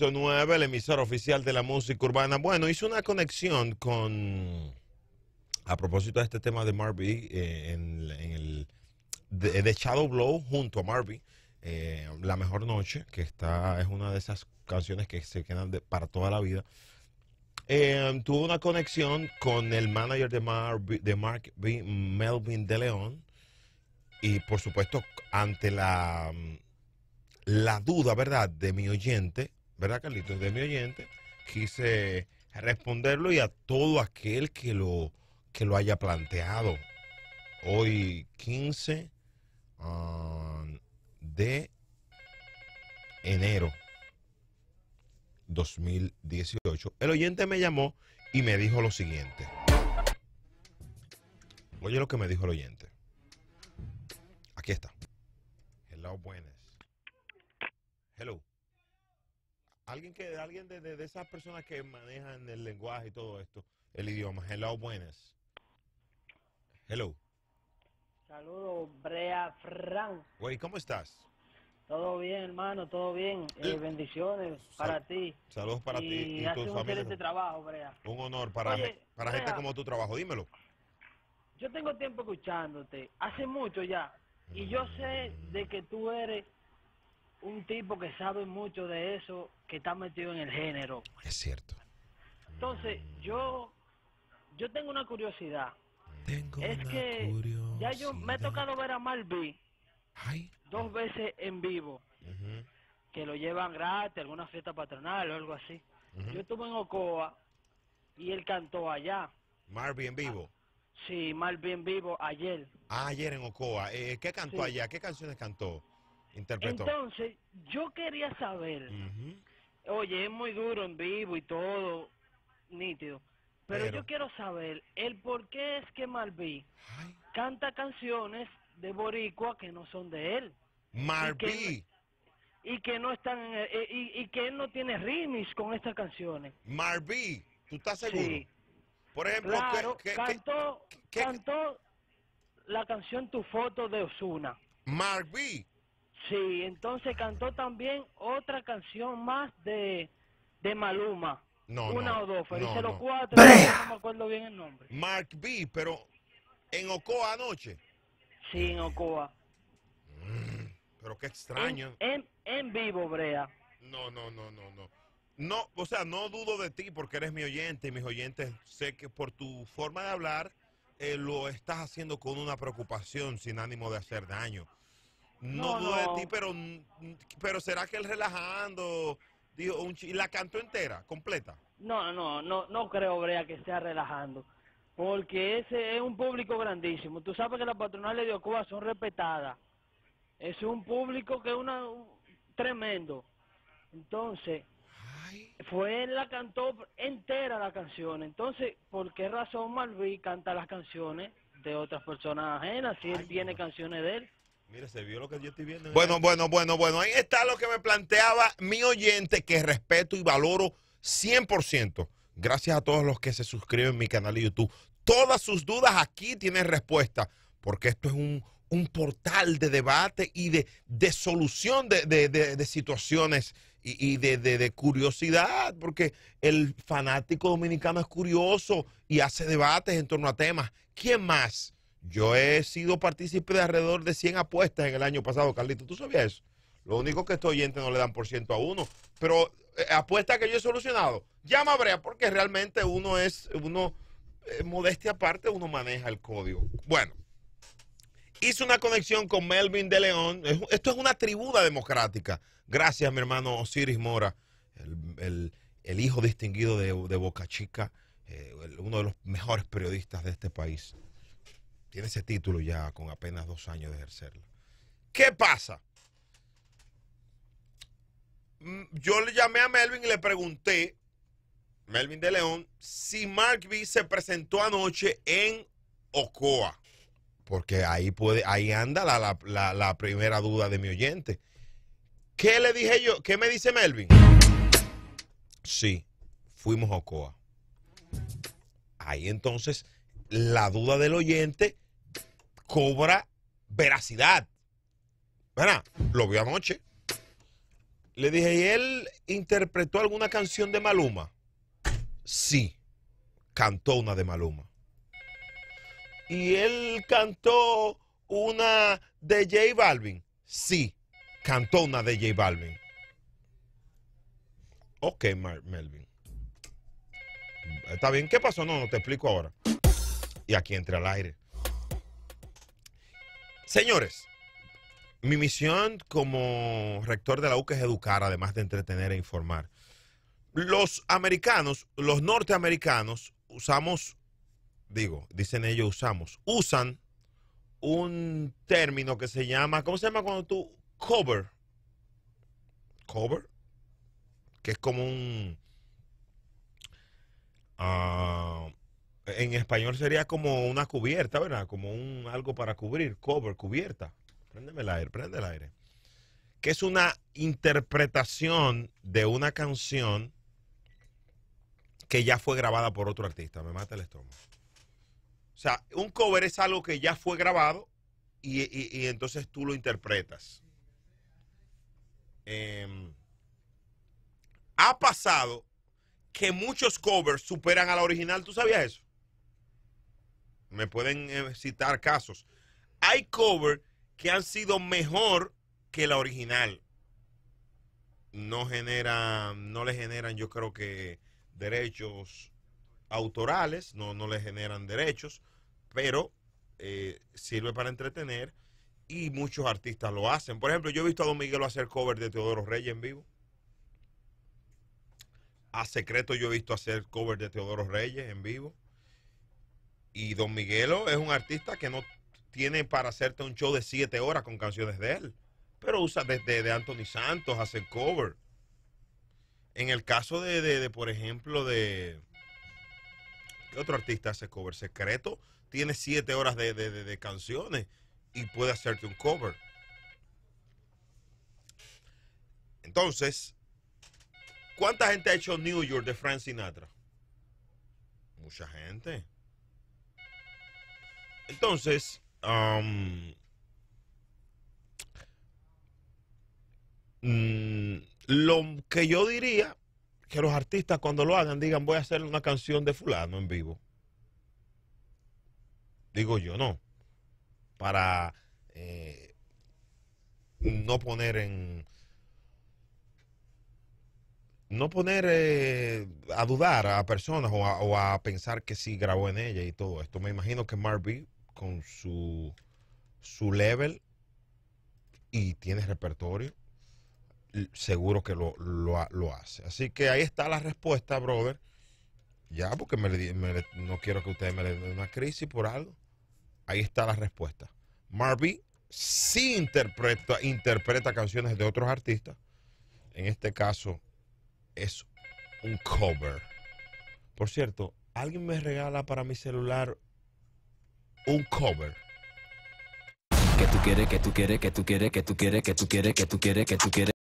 el emisor oficial de la música urbana. Bueno, hizo una conexión con, a propósito de este tema de Marvy, eh, en, el de, Shadow Blow junto a Marvy, eh, La Mejor Noche, que está es una de esas canciones que se quedan para toda la vida. Eh, tuvo una conexión con el manager de, Marvy de Mark Melvin de León y por supuesto ante la la duda, ¿verdad?, de mi oyente, ¿verdad, Carlitos? De mi oyente, quise responderlo y a todo aquel que lo, que lo haya planteado. Hoy 15 um, de enero 2018, el oyente me llamó y me dijo lo siguiente. Oye lo que me dijo el oyente. Aquí está. Hello, buenas. Hello. Alguien que alguien de, de, esas personas que manejan el lenguaje y todo esto, el idioma. Hello, buenas. Hello. Saludos, Brea Fran. Güey, ¿cómo estás? Todo bien, hermano, todo bien. Eh, bendiciones para ti. Saludos para ti y, tu familia. Un trabajo, Brea. Un honor para, para gente como tu trabajo, dímelo. Yo tengo tiempo escuchándote, hace mucho ya, y yo sé de que tú eres un tipo que sabe mucho de eso, que está metido en el género. Es cierto. Entonces, yo, yo tengo una curiosidad. es que ya yo me he tocado ver a Malvi dos veces en vivo, que lo llevan gratis, alguna fiesta patronal o algo así. Yo estuve en Ocoa y él cantó allá. Marvin en vivo. sí, Marvin en vivo ayer. Ah, ayer en Ocoa. Eh, ¿Qué cantó allá? ¿Qué canciones cantó? Entonces, yo quería saber, oye, es muy duro en vivo y todo, nítido, pero, yo quiero saber el por qué es que Malví canta canciones de boricua que no son de él. Malví. Y, que no están eh, y, que él no tiene rimis con estas canciones. Marby, ¿tú estás seguro? Sí. Por ejemplo, claro, cantó, cantó la canción Tu foto de Osuna. Marby Sí, entonces cantó también otra canción más de, Maluma. Una o dos, pero no, no. me acuerdo bien el nombre. Mark B, pero en Ocoa anoche. Sí, en Ocoa. Mm, pero qué extraño. En, en, vivo, Brea. No, no, no, no, no. No, o sea, no dudo de ti porque eres mi oyente y mis oyentes sé que por tu forma de hablar eh, lo estás haciendo con una preocupación sin ánimo de hacer daño. No, no, de ti, pero, mm, pero será que él relajando, la cantó entera, completa. No, no, no, no creo, Brea, que sea relajando. Porque ese es un público grandísimo. Tú sabes que las patronales de Ocuba son respetadas. Es un público que es una, tremendo. Entonces, fue él la cantó entera la canción. Entonces, ¿por qué razón Malví canta las canciones de otras personas ajenas si él tiene canciones de él? Mira, se vio lo que yo estoy ¿eh? Bueno, bueno, bueno, bueno. Ahí está lo que me planteaba mi oyente, que respeto y valoro 100%. Gracias a todos los que se suscriben a mi canal de YouTube. Todas sus dudas aquí tienen respuesta, porque esto es un, portal de debate y de, de solución de, de, de, situaciones y, y de, curiosidad, porque el fanático dominicano es curioso y hace debates en torno a temas. ¿Quién más? Yo he sido partícipe de alrededor de 100 apuestas en el año pasado, Carlito. ¿Tú sabías eso? Lo único que estos oyentes no le dan por ciento a uno. Pero eh, apuesta que yo he solucionado. Llama a Brea porque realmente uno es, uno, eh, modestia aparte, uno maneja el código. Bueno, hice una conexión con Melvin de León. Esto es una tribuna democrática. Gracias, mi hermano Osiris Mora, el, hijo distinguido de, Boca Chica, eh, uno de los mejores periodistas de este país tiene ese título ya con apenas dos años de ejercerlo. ¿Qué pasa? Mm, yo le llamé a Melvin y le pregunté, Melvin de León, si Mark B se presentó anoche en Ocoa. Porque ahí, puede, ahí anda la primera duda de mi oyente. ¿Qué le dije yo? ¿Qué me dice Melvin? Sí, fuimos a Ocoa. Ahí entonces la duda del oyente cobra veracidad. ¿Verdad? Lo vi anoche. Le dije, ¿y él interpretó alguna canción de Maluma? Sí, cantó una de Maluma. ¿Y él cantó una de J Balvin? Sí, cantó una de J Balvin. Ok, Melvin. Está bien, ¿qué pasó? No, no te explico ahora. Y aquí entra al aire. Señores, mi misión como rector de la UCA es educar, además de entretener e informar. Los americanos, los norteamericanos, usamos, digo, dicen ellos usamos, usan un término que se llama, ¿cómo se llama cuando tú cover? Cover, que es como un... Ah, en español sería como una cubierta, ¿verdad? Como un algo para cubrir, cover, cubierta. Préndeme el aire, prende el aire. Que es una interpretación de una canción que ya fue grabada por otro artista. Me mata el estómago. O sea, un cover es algo que ya fue grabado y, entonces tú lo interpretas. Em, ha pasado que muchos covers superan a la original. ¿Tú sabías eso? me pueden eh, citar casos. Hay covers que han sido mejor que la original. No generan, no le generan, yo creo que derechos autorales, no, no le generan derechos, pero eh, sirve para entretener y muchos artistas lo hacen. Por ejemplo, yo he visto a Don Miguel hacer cover de Teodoro Reyes en vivo. A Secreto yo he visto hacer cover de Teodoro Reyes en vivo. Y Don Miguelo es un artista que no tiene para hacerte un show de siete horas con canciones de él. Pero usa desde de Anthony Santos, hace cover. En el caso de, por ejemplo, de. ¿Qué otro artista hace cover? Secreto tiene siete horas de, de canciones y puede hacerte un cover. Entonces, ¿cuánta gente ha hecho New York de Frank Sinatra? Mucha gente. Entonces, um, mm, lo que yo diría, que los artistas cuando lo hagan digan, voy a hacer una canción de fulano en vivo. Digo yo, no. Para eh, no poner en... No poner eh, a dudar a personas o a, pensar que sí grabó en ella y todo esto. Me imagino que Marv con su, su level y tiene repertorio, seguro que lo, hace. Así que ahí está la respuesta, brother. Ya, porque me, no quiero que ustedes me den una crisis por algo. Ahí está la respuesta. Marvy sí interpreta, interpreta canciones de otros artistas. En este caso es un cover. Por cierto, ¿alguien me regala para mi celular un cover. Que tú quieres, que tú quieres, que tú quieres, que tú quieres, que tú quieres, que tú quieres, que tú quieres,